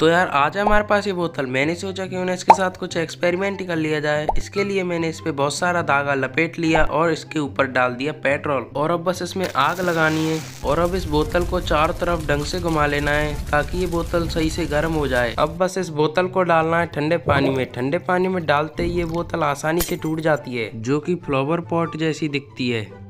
तो यार आज हमारे पास ये बोतल मैंने सोचा क्यों ना इसके साथ कुछ एक्सपेरिमेंट कर लिया जाए इसके लिए मैंने इस पर बहुत सारा धागा लपेट लिया और इसके ऊपर डाल दिया पेट्रोल और अब बस इसमें आग लगानी है और अब इस बोतल को चारों तरफ ढंग से घुमा लेना है ताकि ये बोतल सही से गर्म हो जाए अब बस इस बोतल को डालना है ठंडे पानी में ठंडे पानी में डालते ही ये बोतल आसानी से टूट जाती है जो की फ्लावर पॉट जैसी दिखती है